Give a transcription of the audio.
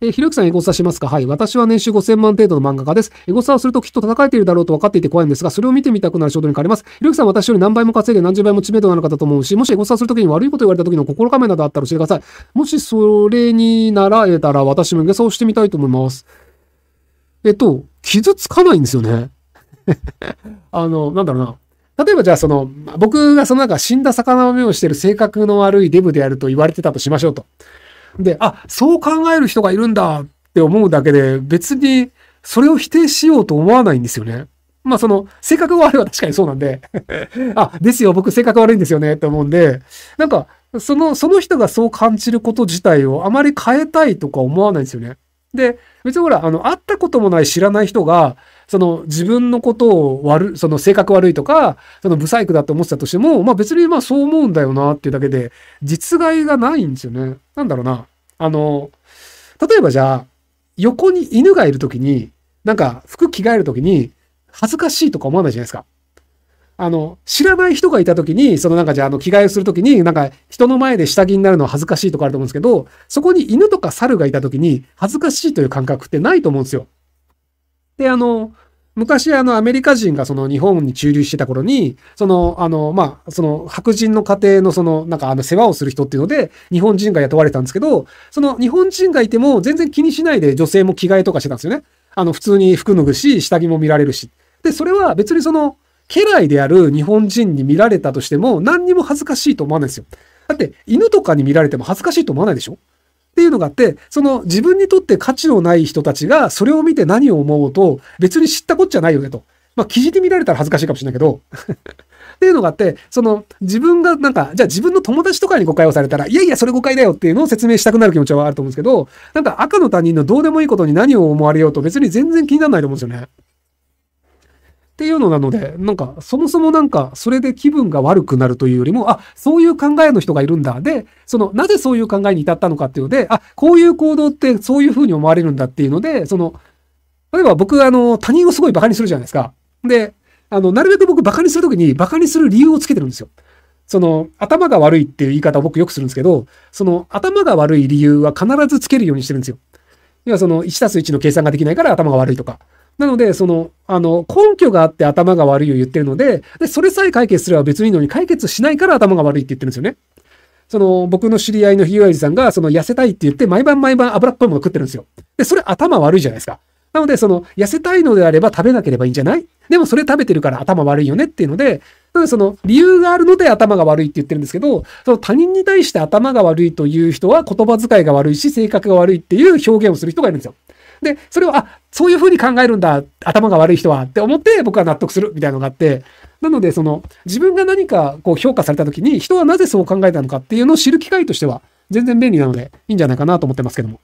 えー、ひろゆきさんエゴサしますかはい。私は年収5000万程度の漫画家です。エゴサをするときっと叩かれているだろうと分かっていて怖いんですが、それを見てみたくなる衝動に変わります。ひろゆきさん私より何倍も稼いで何十倍も知名度のある方と思うし、もしエゴサするときに悪いこと言われたときの心構えなどあったら教えてください。もしそれに習えたら私もエゴサをしてみたいと思います。えっと、傷つかないんですよね。あの、なんだろうな。例えばじゃあその、僕がそのなんか死んだ魚の目をしてる性格の悪いデブであると言われてたとしましょうと。で、あ、そう考える人がいるんだって思うだけで、別にそれを否定しようと思わないんですよね。まあその、性格が悪いは確かにそうなんで あ、ですよ、僕性格悪いんですよねって思うんで、なんか、その、その人がそう感じること自体をあまり変えたいとか思わないんですよね。で、別にほら、あの、会ったこともない知らない人が、その自分のことを悪、その性格悪いとか、その不細工だって思ってたとしても、まあ別にまあそう思うんだよなっていうだけで、実害がないんですよね。なんだろうな。あの、例えばじゃあ、横に犬がいるときに、なんか服着替えるときに、恥ずかしいとか思わないじゃないですか。あの、知らない人がいた時に、そのなんかじゃあ、あの、着替えをする時に、なんか人の前で下着になるのは恥ずかしいとかあると思うんですけど、そこに犬とか猿がいた時に、恥ずかしいという感覚ってないと思うんですよ。で、あの、昔、あの、アメリカ人がその日本に駐留してた頃に、その、あの、まあ、その白人の家庭のその、なんかあの、世話をする人っていうので、日本人が雇われたんですけど、その日本人がいても全然気にしないで女性も着替えとかしてたんですよね。あの、普通に服脱ぐし、下着も見られるし。で、それは別にその、家来である日本人に見られたとしても、何にも恥ずかしいと思わないですよ。だって、犬とかに見られても恥ずかしいと思わないでしょっていうのがあって、その自分にとって価値のない人たちがそれを見て何を思うと別に知ったこっちゃないよねと。まあ記事で見られたら恥ずかしいかもしれないけど。っていうのがあって、その自分がなんか、じゃあ自分の友達とかに誤解をされたら、いやいやそれ誤解だよっていうのを説明したくなる気持ちはあると思うんですけど、なんか赤の他人のどうでもいいことに何を思われようと別に全然気にならないと思うんですよね。っていうのなので、なんか、そもそもなんか、それで気分が悪くなるというよりも、あ、そういう考えの人がいるんだ。で、その、なぜそういう考えに至ったのかっていうので、あ、こういう行動ってそういうふうに思われるんだっていうので、その、例えば僕、あの、他人をすごい馬鹿にするじゃないですか。で、あの、なるべく僕馬鹿にするときに馬鹿にする理由をつけてるんですよ。その、頭が悪いっていう言い方を僕よくするんですけど、その、頭が悪い理由は必ずつけるようにしてるんですよ。要はその、1たす1の計算ができないから頭が悪いとか。なので、その、あの、根拠があって頭が悪いを言ってるので、で、それさえ解決すれば別にいいのに解決しないから頭が悪いって言ってるんですよね。その、僕の知り合いのひゆあじさんが、その、痩せたいって言って、毎晩毎晩油っぽいもの食ってるんですよ。で、それ頭悪いじゃないですか。なので、その、痩せたいのであれば食べなければいいんじゃないでもそれ食べてるから頭悪いよねっていうので、なのでその、理由があるので頭が悪いって言ってるんですけど、その他人に対して頭が悪いという人は言葉遣いが悪いし、性格が悪いっていう表現をする人がいるんですよ。で、それを、あ、そういうふうに考えるんだ、頭が悪い人はって思って僕は納得するみたいなのがあって、なのでその自分が何かこう評価された時に人はなぜそう考えたのかっていうのを知る機会としては全然便利なのでいいんじゃないかなと思ってますけども。